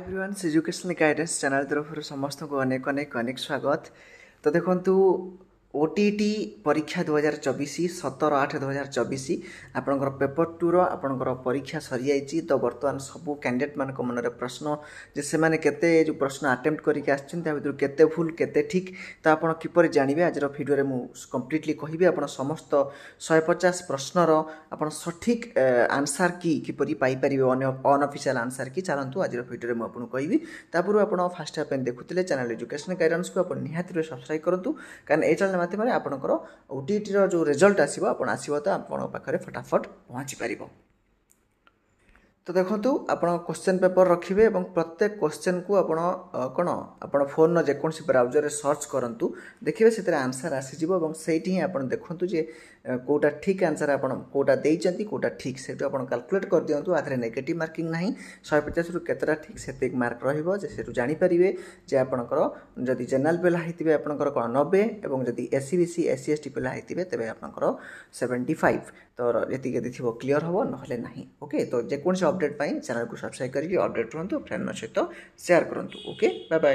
everyone education guidance channel ତରଫରୁ ସମସ୍ତଙ୍କୁ ଅନେକ ଅନେକ ଅନେକ ସ୍ୱାଗତ ତ ଦେଖନ୍ତୁ ଓଟିଇଟି ପରୀକ୍ଷା ଦୁଇହଜାର ଚବିଶ ସତର ଆଠ ଦୁଇହଜାର ଚବିଶ ଆପଣଙ୍କର ପେପର ଟୁର ଆପଣଙ୍କର ପରୀକ୍ଷା ସରିଯାଇଛି ତ ବର୍ତ୍ତମାନ ସବୁ କ୍ୟାଣ୍ଡିଡେଟ୍ ମାନଙ୍କ ମନରେ ପ୍ରଶ୍ନ ଯେ ସେମାନେ କେତେ ଯେଉଁ ପ୍ରଶ୍ନ ଆଟେମ୍ପ୍ଟ କରିକି ଆସିଛନ୍ତି ତା ଭିତରୁ କେତେ ଭୁଲ କେତେ ଠିକ୍ ତ ଆପଣ କିପରି ଜାଣିବେ ଆଜିର ଭିଡ଼ିଓରେ ମୁଁ କମ୍ପ୍ଲିଟଲି କହିବି ଆପଣ ସମସ୍ତ ଶହେ ପଚାଶ ପ୍ରଶ୍ନର ଆପଣ ସଠିକ୍ ଆନ୍ସାର କି କିପରି ପାଇପାରିବେ ଅନଅଫିସିଆଲ ଆନ୍ସାର କି ଚାଲନ୍ତୁ ଆଜିର ଭିଡ଼ିଓରେ ମୁଁ ଆପଣଙ୍କୁ କହିବି ତା ପୂର୍ବରୁ ଆପଣ ଫାଷ୍ଟ ହାଫ୍ ପାଇଁ ଦେଖୁଥିଲେ ଚ୍ୟାନେଲ୍ ଏଜୁକେସନ୍ ଗାଇଡ଼ାନ୍ସକୁ ଆପଣ ନିହାତି ରୂପେ ସବସ୍କ୍ରାଇବ୍ କରନ୍ତୁ କାରଣ ଏଇ ଚ୍ୟାନେଲ୍ ମାଧ୍ୟମରେ ଆପଣଙ୍କର ଓ ଓଟିଇଟିର ଯେଉଁ ରେଜଲ୍ଟ ଆସିବ ଆପଣ ଆସିବ ତ ଆପଣଙ୍କ ପାଖରେ ଫଟାଫଟ ପହଞ୍ଚିପାରିବ ତ ଦେଖନ୍ତୁ ଆପଣ କୋଶ୍ଚେନ୍ ପେପର୍ ରଖିବେ ଏବଂ ପ୍ରତ୍ୟେକ କୋଶ୍ଚେନ୍କୁ ଆପଣ କ'ଣ ଆପଣ ଫୋନ୍ର ଯେକୌଣସି ବ୍ରାଉଜରରେ ସର୍ଚ୍ଚ କରନ୍ତୁ ଦେଖିବେ ସେଥିରେ ଆନ୍ସର୍ ଆସିଯିବ ଏବଂ ସେଇଠି ହିଁ ଆପଣ ଦେଖନ୍ତୁ ଯେ କେଉଁଟା ଠିକ୍ ଆନ୍ସର୍ ଆପଣ କେଉଁଟା ଦେଇଛନ୍ତି କେଉଁଟା ଠିକ୍ ସେଇଠୁ ଆପଣ କାଲକୁଲେଟ୍ କରିଦିଅନ୍ତୁ ଆଧାରେ ନେଗେଟିଭ୍ ମାର୍କିଂ ନାହିଁ ଶହେ ପଚାଶରୁ କେତେଟା ଠିକ୍ ସେତିକି ମାର୍କ ରହିବ ଯେ ସେଇଠୁ ଜାଣିପାରିବେ ଯେ ଆପଣଙ୍କର ଯଦି ଜେନେରାଲ୍ ପିଲା ହେଇଥିବେ ଆପଣଙ୍କର କ'ଣ ନବେ ଏବଂ ଯଦି S C B C S C S T ପିଲା ହେଇଥିବେ ତେବେ ଆପଣଙ୍କର ସେଭେଣ୍ଟି ଫାଇଭ୍ ତ ଯେତିକି ଯଦି ଥିବ କ୍ଲିଅର୍ ହେବ ନହେଲେ ନାହିଁ ଓକେ ତ ଯେକୌଣସି ଅପଡ଼େଟ୍ ପାଇଁ ଚ୍ୟାନେଲ୍କୁ ସବସ୍କ୍ରାଇବ୍ କରିକି ଅପଡ଼େଟ୍ ରୁହନ୍ତୁ ଫ୍ରେଣ୍ଡ୍ଙ୍କ ସହିତ ସେୟାର୍ କରନ୍ତୁ ଓକେ ବାଏ ବାଏ